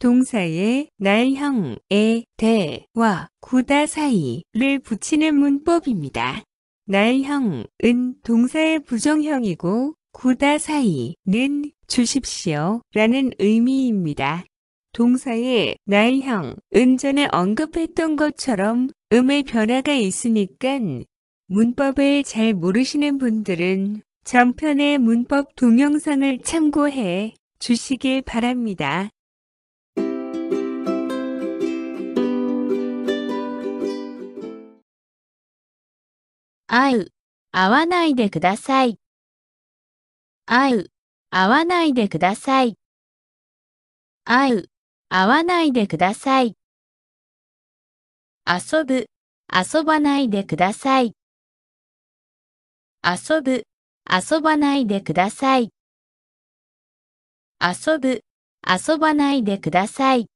동사의 날형에 대와 구다 사이를 붙이는 문법입니다. 날형은 동사의 부정형이고 구다 사이는 주십시오 라는 의미입니다. 동사의 날형, 은전에 언급했던 것처럼 음의 변화가 있으니까 문법을 잘 모르시는 분들은 전편의 문법 동영상을 참고해 주시길 바랍니다. 会う、会わないでください。会う、会わないでください。会う、会わないでください。遊ぶ、遊ばないでください。遊ぶ、遊ばないでください。遊ぶ、遊ばないでください。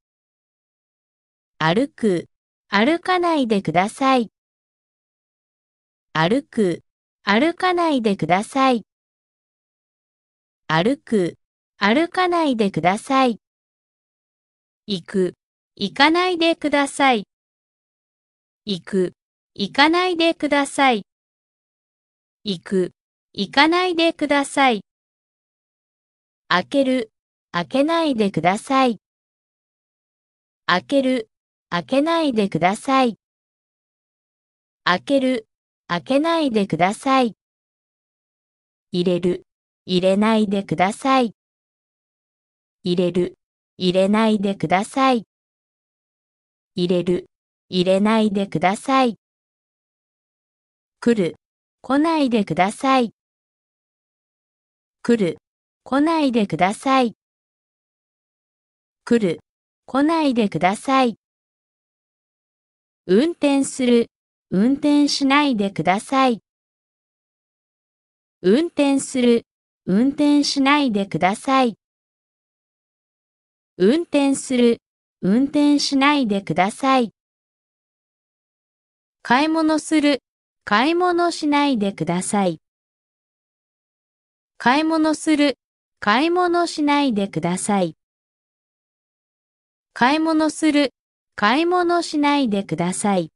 歩く、歩かないでください。歩く、歩かないでください。歩く、歩かないでください。行く、行かないでください。行く、行かないでください。行く、行かないでください。開ける、開けないでください。開ける、開けないでください。開ける、開けないでください。入れる、入れないでください。入れる、入れないでください。入れる、入れないでください。来る、来ないでください。来る、来ないでください。来る、来ないでください。運転する、運転しないでください。運転する、運転しないでください。運転する、運転しないでください。買い物する、買い物しないでください。買い物する、買い物しないでください。買い物する、買い物しないでください。